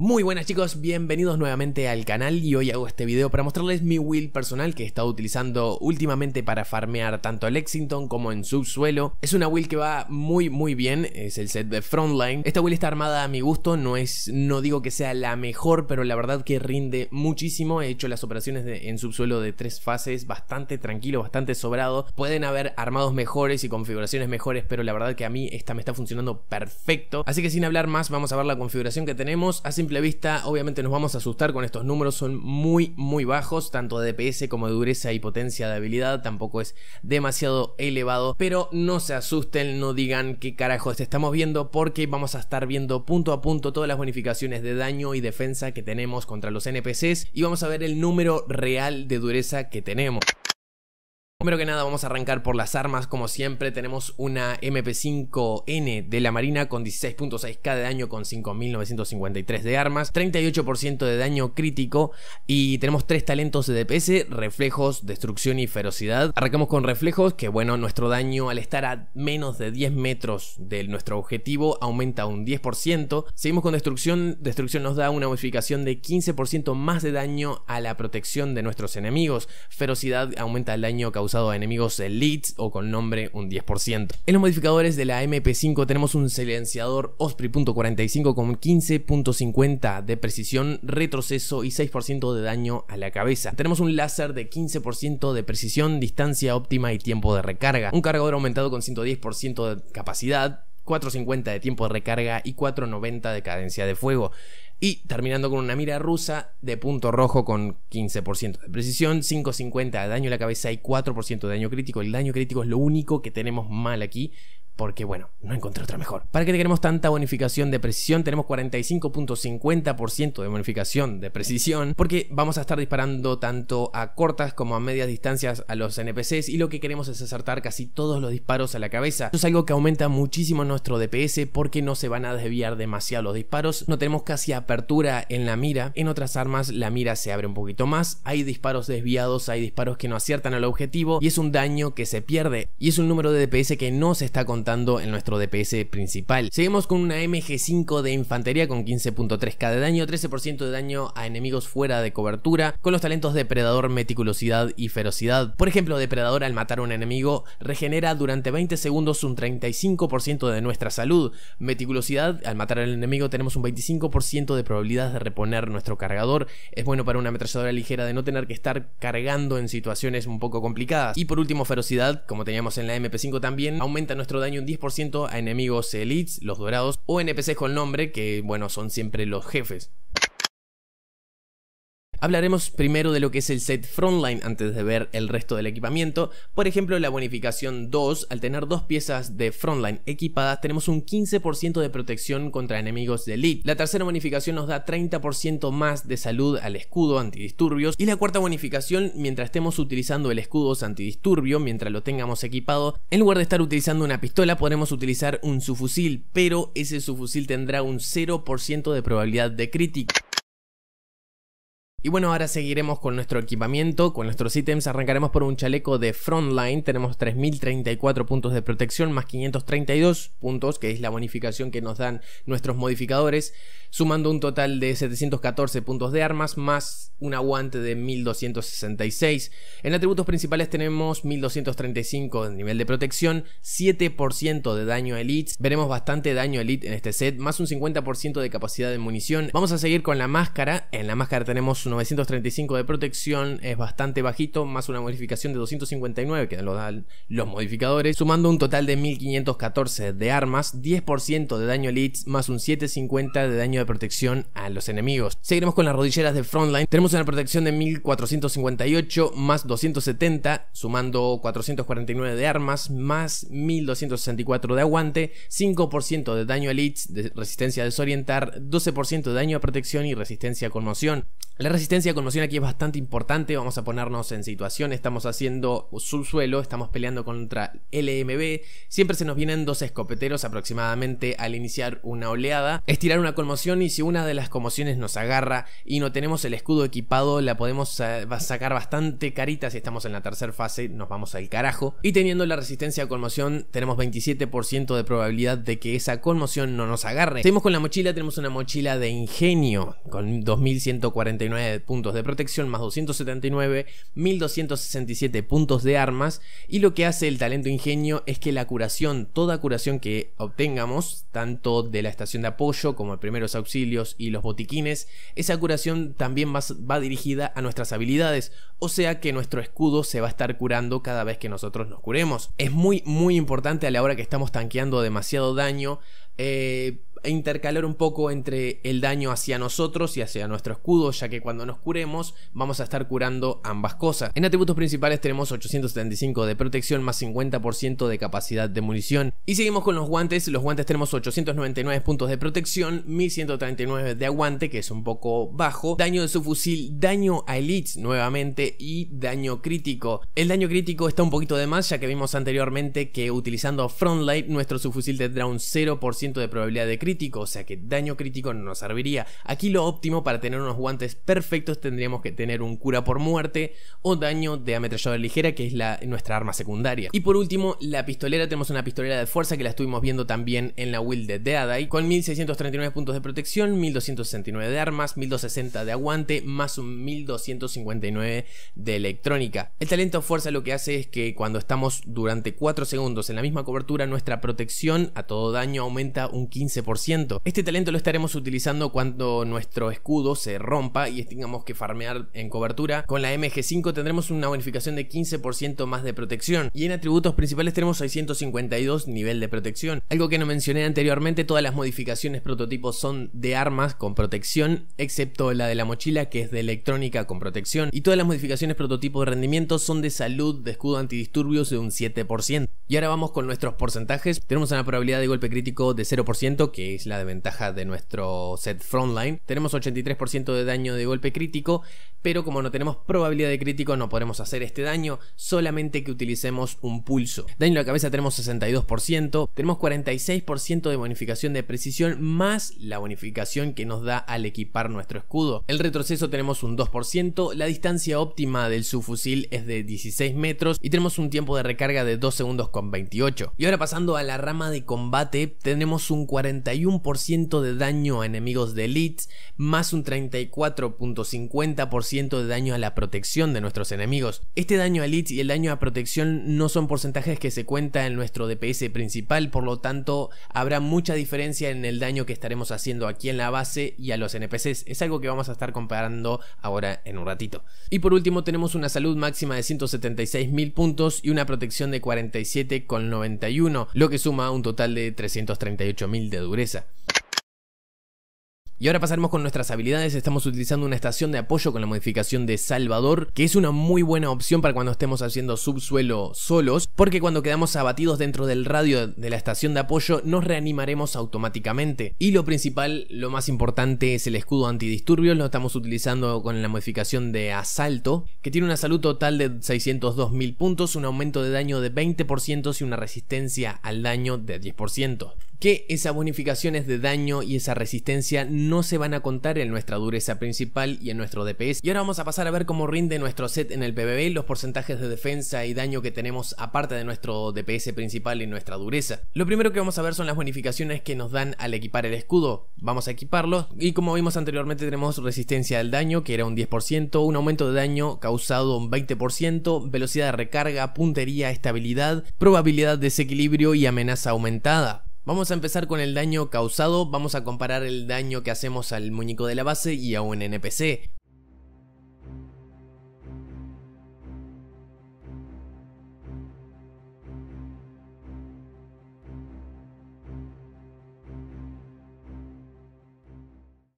Muy buenas chicos, bienvenidos nuevamente al canal y hoy hago este video para mostrarles mi wheel personal que he estado utilizando últimamente para farmear tanto Lexington como en subsuelo. Es una will que va muy muy bien, es el set de Frontline. Esta will está armada a mi gusto, no es no digo que sea la mejor, pero la verdad que rinde muchísimo. He hecho las operaciones en subsuelo de tres fases bastante tranquilo, bastante sobrado. Pueden haber armados mejores y configuraciones mejores, pero la verdad que a mí esta me está funcionando perfecto. Así que sin hablar más, vamos a ver la configuración que tenemos. Así vista, obviamente nos vamos a asustar con estos números, son muy, muy bajos, tanto de DPS como de dureza y potencia de habilidad, tampoco es demasiado elevado, pero no se asusten, no digan qué carajos estamos viendo, porque vamos a estar viendo punto a punto todas las bonificaciones de daño y defensa que tenemos contra los NPCs, y vamos a ver el número real de dureza que tenemos. Primero que nada vamos a arrancar por las armas, como siempre tenemos una MP5N de la Marina con 16.6k de daño con 5.953 de armas, 38% de daño crítico y tenemos tres talentos de DPS, reflejos, destrucción y ferocidad. Arrancamos con reflejos, que bueno, nuestro daño al estar a menos de 10 metros de nuestro objetivo aumenta un 10%. Seguimos con destrucción, destrucción nos da una modificación de 15% más de daño a la protección de nuestros enemigos, ferocidad aumenta el daño causado usado a enemigos elites o con nombre un 10%. En los modificadores de la MP5 tenemos un silenciador Osprey .45 con 15.50 de precisión, retroceso y 6% de daño a la cabeza. Tenemos un láser de 15% de precisión, distancia óptima y tiempo de recarga. Un cargador aumentado con 110% de capacidad, 4.50 de tiempo de recarga y 4.90 de cadencia de fuego. Y terminando con una mira rusa de punto rojo con 15% de precisión, 5.50 de daño a la cabeza y 4% de daño crítico. El daño crítico es lo único que tenemos mal aquí porque bueno, no encontré otra mejor. ¿Para qué queremos tanta bonificación de precisión? Tenemos 45.50% de bonificación de precisión, porque vamos a estar disparando tanto a cortas como a medias distancias a los NPCs y lo que queremos es acertar casi todos los disparos a la cabeza. Eso es algo que aumenta muchísimo nuestro DPS porque no se van a desviar demasiado los disparos, no tenemos casi apertura en la mira, en otras armas la mira se abre un poquito más, hay disparos desviados, hay disparos que no aciertan al objetivo y es un daño que se pierde y es un número de DPS que no se está contando en nuestro DPS principal. Seguimos con una MG5 de infantería con 15.3k de daño, 13% de daño a enemigos fuera de cobertura, con los talentos depredador, meticulosidad y ferocidad. Por ejemplo, depredador al matar a un enemigo regenera durante 20 segundos un 35% de nuestra salud. Meticulosidad, al matar al enemigo tenemos un 25% de probabilidad de reponer nuestro cargador. Es bueno para una ametralladora ligera de no tener que estar cargando en situaciones un poco complicadas. Y por último, ferocidad, como teníamos en la MP5 también, aumenta nuestro daño un 10% a enemigos elites, los dorados, o NPCs con nombre, que bueno, son siempre los jefes. Hablaremos primero de lo que es el set frontline antes de ver el resto del equipamiento. Por ejemplo, la bonificación 2, al tener dos piezas de frontline equipadas, tenemos un 15% de protección contra enemigos de elite. La tercera bonificación nos da 30% más de salud al escudo antidisturbios. Y la cuarta bonificación, mientras estemos utilizando el escudo antidisturbio, mientras lo tengamos equipado, en lugar de estar utilizando una pistola, podremos utilizar un subfusil, pero ese subfusil tendrá un 0% de probabilidad de crítica. Y bueno, ahora seguiremos con nuestro equipamiento, con nuestros ítems. Arrancaremos por un chaleco de Frontline. Tenemos 3034 puntos de protección más 532 puntos, que es la bonificación que nos dan nuestros modificadores, sumando un total de 714 puntos de armas más un aguante de 1266. En atributos principales tenemos 1235 de nivel de protección, 7% de daño elite. Veremos bastante daño elite en este set, más un 50% de capacidad de munición. Vamos a seguir con la máscara. En la máscara tenemos unos. 935 de protección es bastante bajito, más una modificación de 259 que lo dan los modificadores, sumando un total de 1514 de armas, 10% de daño elites más un 750 de daño de protección a los enemigos. Seguiremos con las rodilleras de Frontline, tenemos una protección de 1458 más 270, sumando 449 de armas, más 1264 de aguante, 5% de daño a de resistencia a desorientar, 12% de daño a protección y resistencia a conmoción resistencia a conmoción aquí es bastante importante. Vamos a ponernos en situación. Estamos haciendo subsuelo, estamos peleando contra LMB. Siempre se nos vienen dos escopeteros aproximadamente al iniciar una oleada. Estirar una conmoción y si una de las conmociones nos agarra y no tenemos el escudo equipado, la podemos eh, sacar bastante carita. Si estamos en la tercera fase, nos vamos al carajo. Y teniendo la resistencia a conmoción, tenemos 27% de probabilidad de que esa conmoción no nos agarre. Seguimos con la mochila, tenemos una mochila de ingenio con 2149 eh, puntos de protección, más 279, 1267 puntos de armas. Y lo que hace el talento ingenio es que la curación, toda curación que obtengamos, tanto de la estación de apoyo como de primeros auxilios y los botiquines, esa curación también va, dirigida a nuestras habilidades. O sea que nuestro escudo se va a estar curando cada vez que nosotros nos curemos. Es muy, muy importante a la hora que estamos tanqueando demasiado daño. Eh, e intercalar un poco entre el daño hacia nosotros y hacia nuestro escudo, ya que cuando nos curemos vamos a estar curando ambas cosas. En atributos principales tenemos 875 de protección más 50% de capacidad de munición. Y seguimos con los guantes, los guantes tenemos 899 puntos de protección, 1139 de aguante, que es un poco bajo, daño de su fusil, daño a elites nuevamente y daño crítico. El daño crítico está un poquito de más, ya que vimos anteriormente que utilizando Frontlight nuestro subfusil tendrá un 0% de probabilidad de crítico o sea que daño crítico no nos serviría. Aquí lo óptimo para tener unos guantes perfectos tendríamos que tener un cura por muerte o daño de ametralladora ligera, que es la, nuestra arma secundaria. Y por último, la pistolera, tenemos una pistolera de fuerza que la estuvimos viendo también en la wild de adai con 1639 puntos de protección, 1269 de armas, 1260 de aguante, más un 1259 de electrónica. El talento fuerza lo que hace es que cuando estamos durante 4 segundos en la misma cobertura, nuestra protección a todo daño aumenta un 15% este talento lo estaremos utilizando cuando nuestro escudo se rompa y tengamos que farmear en cobertura. Con la MG5 tendremos una bonificación de 15% más de protección. Y en atributos principales tenemos 652 nivel de protección. Algo que no mencioné anteriormente, todas las modificaciones prototipos son de armas con protección, excepto la de la mochila que es de electrónica con protección. Y todas las modificaciones prototipo de rendimiento son de salud, de escudo antidisturbios de un 7%. Y ahora vamos con nuestros porcentajes. Tenemos una probabilidad de golpe crítico de 0% que es la desventaja de nuestro set frontline. Tenemos 83% de daño de golpe crítico, pero como no tenemos probabilidad de crítico no podemos hacer este daño, solamente que utilicemos un pulso. Daño a la cabeza tenemos 62%, tenemos 46% de bonificación de precisión más la bonificación que nos da al equipar nuestro escudo. El retroceso tenemos un 2%, la distancia óptima del subfusil es de 16 metros y tenemos un tiempo de recarga de 2 segundos con 28. Y ahora pasando a la rama de combate, tenemos un 41 31% de daño a enemigos de elite más un 34.50% de daño a la protección de nuestros enemigos. Este daño a elites y el daño a protección no son porcentajes que se cuenta en nuestro DPS principal, por lo tanto habrá mucha diferencia en el daño que estaremos haciendo aquí en la base y a los NPCs. Es algo que vamos a estar comparando ahora en un ratito. Y por último tenemos una salud máxima de 176.000 puntos y una protección de 47,91, lo que suma un total de 338.000 de dureza. Y ahora pasaremos con nuestras habilidades. Estamos utilizando una estación de apoyo con la modificación de Salvador, que es una muy buena opción para cuando estemos haciendo subsuelo solos, porque cuando quedamos abatidos dentro del radio de la estación de apoyo nos reanimaremos automáticamente. Y lo principal, lo más importante es el escudo antidisturbios, lo estamos utilizando con la modificación de asalto, que tiene una salud total de 602.000 puntos, un aumento de daño de 20% y una resistencia al daño de 10% que esas bonificaciones de daño y esa resistencia no se van a contar en nuestra dureza principal y en nuestro DPS. Y ahora vamos a pasar a ver cómo rinde nuestro set en el PvP, los porcentajes de defensa y daño que tenemos aparte de nuestro DPS principal y nuestra dureza. Lo primero que vamos a ver son las bonificaciones que nos dan al equipar el escudo. Vamos a equiparlo y como vimos anteriormente tenemos resistencia al daño que era un 10%, un aumento de daño causado un 20%, velocidad de recarga, puntería, estabilidad, probabilidad de desequilibrio y amenaza aumentada. Vamos a empezar con el daño causado, vamos a comparar el daño que hacemos al muñeco de la base y a un NPC.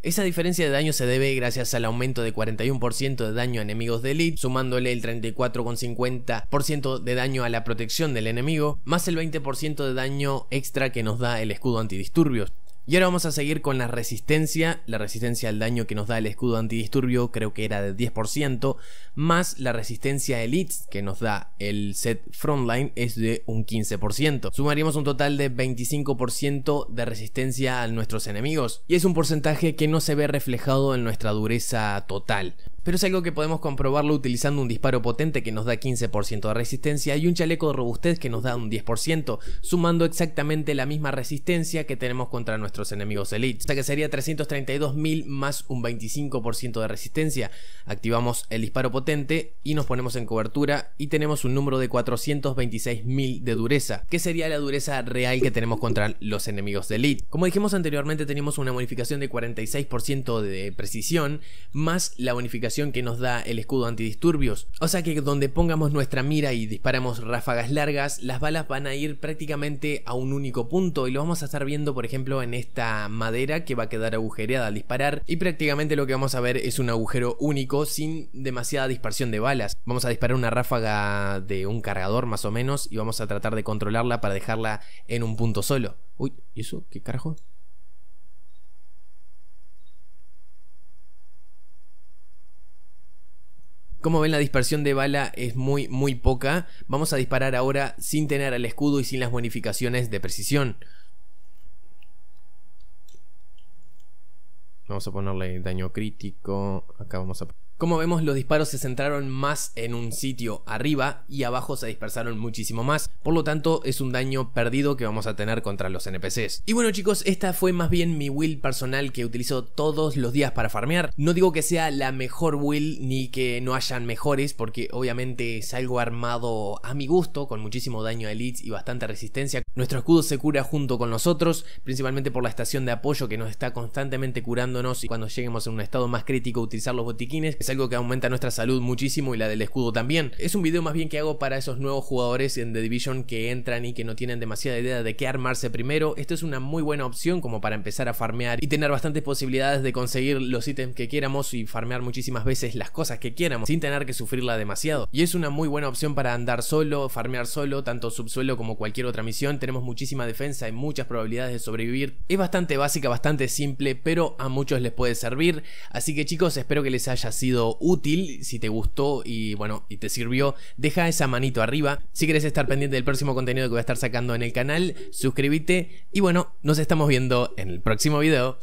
Esa diferencia de daño se debe gracias al aumento de 41% de daño a enemigos de Elite, sumándole el 34,50% de daño a la protección del enemigo, más el 20% de daño extra que nos da el escudo antidisturbios. Y ahora vamos a seguir con la resistencia, la resistencia al daño que nos da el escudo antidisturbio creo que era de 10%, más la resistencia elite que nos da el set frontline es de un 15%. Sumaríamos un total de 25% de resistencia a nuestros enemigos y es un porcentaje que no se ve reflejado en nuestra dureza total pero es algo que podemos comprobarlo utilizando un disparo potente que nos da 15% de resistencia y un chaleco de robustez que nos da un 10%, sumando exactamente la misma resistencia que tenemos contra nuestros enemigos elite, o sea que sería 332.000 más un 25% de resistencia. Activamos el disparo potente y nos ponemos en cobertura y tenemos un número de 426.000 de dureza, que sería la dureza real que tenemos contra los enemigos de elite. Como dijimos anteriormente, tenemos una bonificación de 46% de precisión más la bonificación que nos da el escudo antidisturbios. O sea que donde pongamos nuestra mira y disparamos ráfagas largas, las balas van a ir prácticamente a un único punto y lo vamos a estar viendo por ejemplo en esta madera que va a quedar agujereada al disparar y prácticamente lo que vamos a ver es un agujero único sin demasiada dispersión de balas. Vamos a disparar una ráfaga de un cargador más o menos y vamos a tratar de controlarla para dejarla en un punto solo. Uy, ¿y eso? ¿Qué carajo? Como ven la dispersión de bala es muy muy poca, vamos a disparar ahora sin tener el escudo y sin las bonificaciones de precisión. Vamos a ponerle daño crítico, acá vamos a como vemos, los disparos se centraron más en un sitio arriba y abajo se dispersaron muchísimo más, por lo tanto es un daño perdido que vamos a tener contra los NPCs. Y bueno chicos, esta fue más bien mi will personal que utilizo todos los días para farmear. No digo que sea la mejor will ni que no hayan mejores, porque obviamente es algo armado a mi gusto, con muchísimo daño a elites y bastante resistencia. Nuestro escudo se cura junto con nosotros, principalmente por la estación de apoyo que nos está constantemente curándonos y cuando lleguemos a un estado más crítico utilizar los botiquines es algo que aumenta nuestra salud muchísimo y la del escudo también. Es un video más bien que hago para esos nuevos jugadores en The Division que entran y que no tienen demasiada idea de qué armarse primero. Esto es una muy buena opción como para empezar a farmear y tener bastantes posibilidades de conseguir los ítems que quieramos y farmear muchísimas veces las cosas que quieramos sin tener que sufrirla demasiado. Y es una muy buena opción para andar solo, farmear solo, tanto subsuelo como cualquier otra misión. Tenemos muchísima defensa y muchas probabilidades de sobrevivir. Es bastante básica, bastante simple, pero a muchos les puede servir. Así que chicos, espero que les haya sido útil, si te gustó y bueno, y te sirvió, deja esa manito arriba. Si quieres estar pendiente del próximo contenido que voy a estar sacando en el canal, suscríbete y bueno, nos estamos viendo en el próximo video.